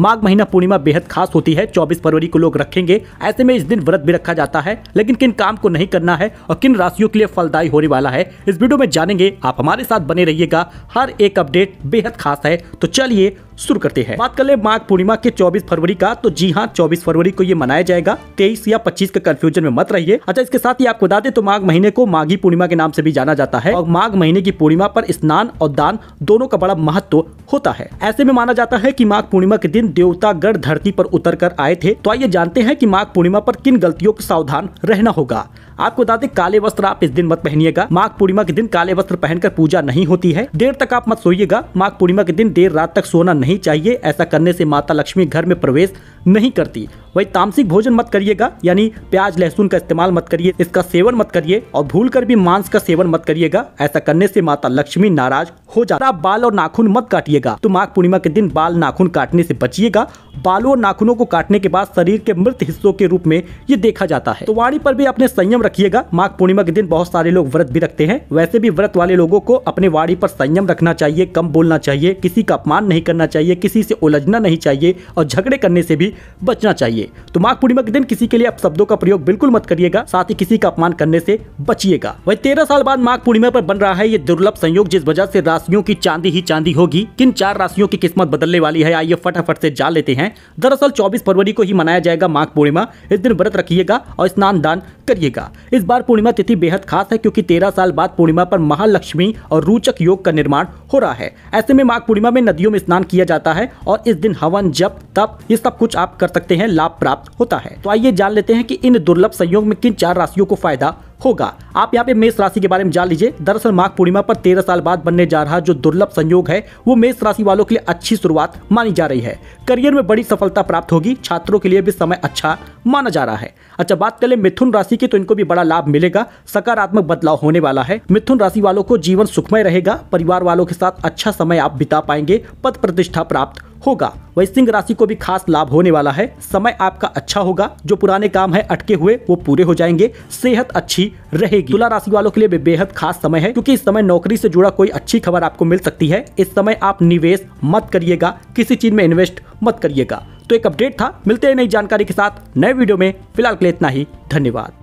माघ महीना पूर्णिमा बेहद खास होती है चौबीस फरवरी को लोग रखेंगे ऐसे में इस दिन व्रत भी रखा जाता है लेकिन किन काम को नहीं करना है और किन राशियों के लिए फलदायी होने वाला है इस वीडियो में जानेंगे आप हमारे साथ बने रहिएगा हर एक अपडेट बेहद खास है तो चलिए शुरू करते हैं बात कर ले माघ पूर्णिमा के 24 फरवरी का तो जी हाँ 24 फरवरी को ये मनाया जाएगा 23 या 25 का कंफ्यूजन में मत रहिए अच्छा इसके साथ ही आपको बता दे तो माघ महीने को माघी पूर्णिमा के नाम से भी जाना जाता है और माघ महीने की पूर्णिमा पर स्नान और दान दोनों का बड़ा महत्व होता है ऐसे में माना जाता है की माघ पूर्णिमा के दिन देवतागढ़ धरती पर उतर कर आए थे तो आइए जानते हैं की माघ पूर्णिमा पर किन गलतियों को सावधान रहना होगा आपको बता दें काले वस्त्र आप इस दिन मत पहनिएगा माघ पूर्णिमा के दिन काले वस्त्र पहनकर पूजा नहीं होती है देर तक आप मत सोइएगा माघ पूर्णिमा के दिन देर रात तक सोना नहीं चाहिए ऐसा करने से माता लक्ष्मी घर में प्रवेश नहीं करती वही तामसिक भोजन मत करिएगा यानी प्याज लहसुन का इस्तेमाल मत करिए इसका सेवन मत करिए और भूल कर भी मांस का सेवन मत करिएगा ऐसा करने से माता लक्ष्मी नाराज हो जाता बाल और नाखून मत काटिएगा तो माघ पूर्णिमा के दिन बाल नाखून काटने से बचिएगा बालों और नाखूनों को काटने के बाद शरीर के मृत हिस्सों के रूप में ये देखा जाता है तो वाणी पर भी अपने संयम रखिएगा माघ पूर्णिमा के दिन बहुत सारे लोग व्रत भी रखते हैं वैसे भी व्रत वाले लोगों को अपने वाणी पर संयम रखना चाहिए कम बोलना चाहिए किसी का अपमान नहीं करना चाहिए चाहिए किसी से उलझना नहीं चाहिए और झगड़े करने से भी बचना चाहिए तो माघ पूर्णिमा के दिन किसी के लिए आप शब्दों का प्रयोग बिल्कुल मत करिएगा साथ ही किसी का अपमान करने से बचिएगा वही तेरह साल बाद माघ पूर्णिमा पर बन रहा है ये दुर्लभ संयोग जिस वजह से राशियों की चांदी ही चांदी होगी किन चार राशियों की किस्मत बदलने वाली है आइए फटाफट से जान लेते हैं दरअसल चौबीस फरवरी को ही मनाया जाएगा माघ पूर्णिमा इस दिन व्रत रखिएगा और स्नान दान करिएगा इस बार पूर्णिमा तिथि बेहद खास है क्योंकि तेरह साल बाद पूर्णिमा पर महालक्ष्मी और रोचक योग का निर्माण हो रहा है ऐसे में माघ पूर्णिमा में नदियों में स्नान किया किया जाता है और इस दिन हवन जप तप ये सब कुछ आप कर सकते हैं लाभ प्राप्त होता है तो आइए जान लेते हैं कि इन दुर्लभ संयोग में किन चार राशियों को फायदा होगा आप यहाँ पे मेष राशि के बारे में जान लीजिए दरअसल माघ पूर्णिमा पर तेरह साल बाद बनने जा रहा जो दुर्लभ संयोग है वो मेष राशि वालों के लिए अच्छी शुरुआत मानी जा रही है करियर में बड़ी सफलता प्राप्त होगी छात्रों के लिए भी समय अच्छा माना जा रहा है अच्छा बात करें मिथुन राशि की तो इनको भी बड़ा लाभ मिलेगा सकारात्मक बदलाव होने वाला है मिथुन राशि वालों को जीवन सुखमय रहेगा परिवार वालों के साथ अच्छा समय आप बिता पाएंगे पद प्रतिष्ठा प्राप्त होगा वही सिंह राशि को भी खास लाभ होने वाला है समय आपका अच्छा होगा जो पुराने काम है अटके हुए वो पूरे हो जाएंगे सेहत अच्छी रहेगी तुला राशि वालों के लिए बेहद खास समय है क्योंकि इस समय नौकरी से जुड़ा कोई अच्छी खबर आपको मिल सकती है इस समय आप निवेश मत करिएगा किसी चीज में इन्वेस्ट मत करिएगा तो एक अपडेट था मिलते हैं नई जानकारी के साथ नए वीडियो में फिलहाल के लिए इतना ही धन्यवाद